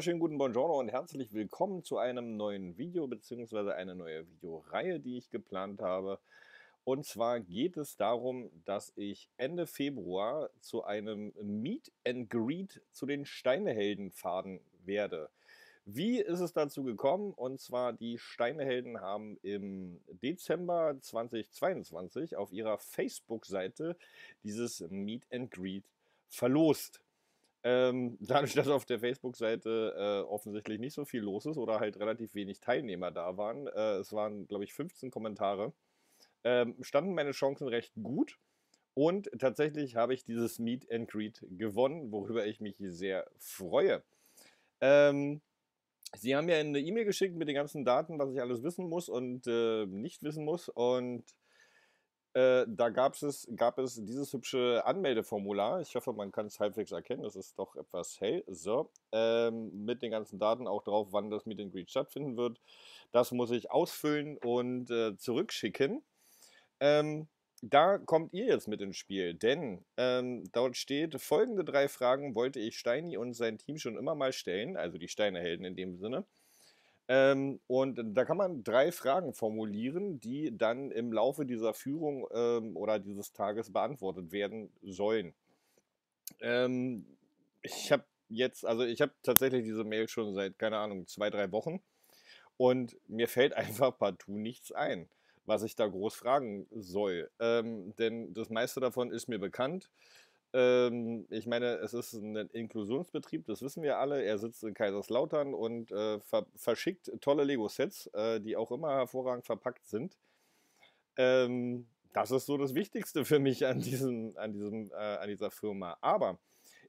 Schönen guten Buongiorno und herzlich willkommen zu einem neuen Video bzw. einer neuen Videoreihe, die ich geplant habe. Und zwar geht es darum, dass ich Ende Februar zu einem Meet and Greet zu den Steinehelden fahren werde. Wie ist es dazu gekommen? Und zwar die Steinehelden haben im Dezember 2022 auf ihrer Facebook-Seite dieses Meet and Greet verlost. Ähm, dadurch, dass auf der Facebook-Seite äh, offensichtlich nicht so viel los ist oder halt relativ wenig Teilnehmer da waren, äh, es waren, glaube ich, 15 Kommentare, ähm, standen meine Chancen recht gut. Und tatsächlich habe ich dieses Meet and Greet gewonnen, worüber ich mich sehr freue. Ähm, Sie haben mir eine E-Mail geschickt mit den ganzen Daten, was ich alles wissen muss und äh, nicht wissen muss. Und äh, da gab's es, gab es dieses hübsche Anmeldeformular. Ich hoffe, man kann es halbwegs erkennen. Das ist doch etwas hell. So, ähm, mit den ganzen Daten auch drauf, wann das Meet and Greet stattfinden wird. Das muss ich ausfüllen und äh, zurückschicken. Ähm, da kommt ihr jetzt mit ins Spiel, denn ähm, dort steht, folgende drei Fragen wollte ich Steini und sein Team schon immer mal stellen, also die Steinerhelden in dem Sinne. Ähm, und da kann man drei Fragen formulieren, die dann im Laufe dieser Führung ähm, oder dieses Tages beantwortet werden sollen. Ähm, ich habe jetzt, also ich habe tatsächlich diese Mail schon seit, keine Ahnung, zwei, drei Wochen und mir fällt einfach partout nichts ein, was ich da groß fragen soll. Ähm, denn das meiste davon ist mir bekannt. Ähm, ich meine, es ist ein Inklusionsbetrieb, das wissen wir alle. Er sitzt in Kaiserslautern und äh, ver verschickt tolle Lego-Sets, äh, die auch immer hervorragend verpackt sind. Ähm, das ist so das Wichtigste für mich an, diesem, an, diesem, äh, an dieser Firma. Aber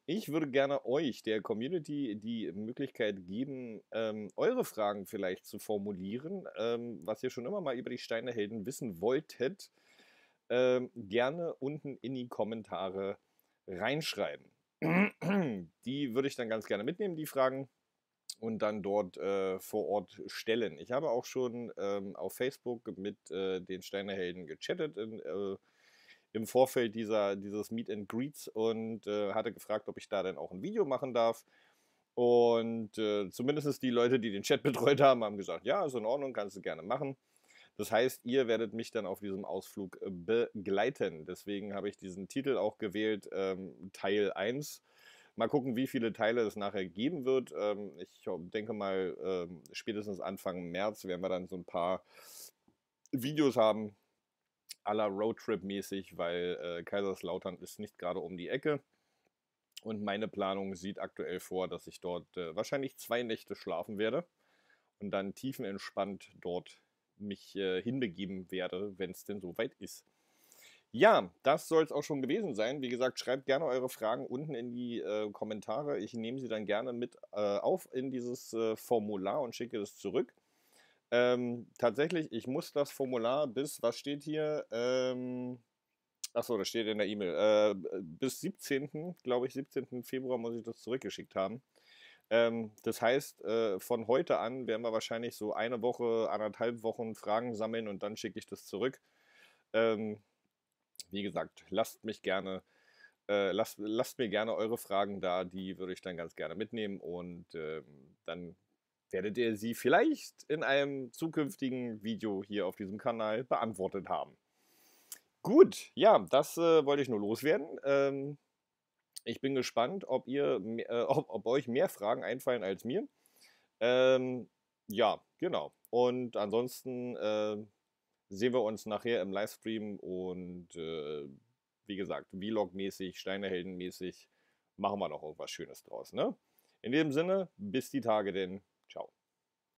ich würde gerne euch, der Community, die Möglichkeit geben, ähm, eure Fragen vielleicht zu formulieren, ähm, was ihr schon immer mal über die Steinehelden wissen wolltet. Ähm, gerne unten in die Kommentare reinschreiben. Die würde ich dann ganz gerne mitnehmen, die Fragen, und dann dort äh, vor Ort stellen. Ich habe auch schon ähm, auf Facebook mit äh, den Steinerhelden gechattet in, äh, im Vorfeld dieser, dieses Meet and Greets und äh, hatte gefragt, ob ich da dann auch ein Video machen darf. Und äh, zumindest die Leute, die den Chat betreut haben, haben gesagt, ja, ist in Ordnung, kannst du gerne machen. Das heißt, ihr werdet mich dann auf diesem Ausflug äh, begleiten. Deswegen habe ich diesen Titel auch gewählt, ähm, Teil 1. Mal gucken, wie viele Teile es nachher geben wird. Ähm, ich denke mal, ähm, spätestens Anfang März werden wir dann so ein paar Videos haben, aller Roadtrip-mäßig, weil äh, Kaiserslautern ist nicht gerade um die Ecke. Und meine Planung sieht aktuell vor, dass ich dort äh, wahrscheinlich zwei Nächte schlafen werde und dann tiefenentspannt dort mich äh, hinbegeben werde, wenn es denn soweit ist. Ja, das soll es auch schon gewesen sein. Wie gesagt, schreibt gerne eure Fragen unten in die äh, Kommentare. Ich nehme sie dann gerne mit äh, auf in dieses äh, Formular und schicke es zurück. Ähm, tatsächlich, ich muss das Formular bis, was steht hier? Ähm, achso, das steht in der E-Mail. Äh, bis 17., glaube ich, 17. Februar muss ich das zurückgeschickt haben. Ähm, das heißt, äh, von heute an werden wir wahrscheinlich so eine Woche, anderthalb Wochen Fragen sammeln und dann schicke ich das zurück. Ähm, wie gesagt, lasst mich gerne, äh, lasst, lasst, mir gerne eure Fragen da, die würde ich dann ganz gerne mitnehmen und äh, dann werdet ihr sie vielleicht in einem zukünftigen Video hier auf diesem Kanal beantwortet haben. Gut, ja, das äh, wollte ich nur loswerden. Ähm, ich bin gespannt, ob, ihr, äh, ob, ob euch mehr Fragen einfallen als mir. Ähm, ja, genau. Und ansonsten äh, sehen wir uns nachher im Livestream und äh, wie gesagt, Vlog-mäßig, Steinehelden-mäßig machen wir noch irgendwas Schönes draus. Ne? In dem Sinne, bis die Tage denn.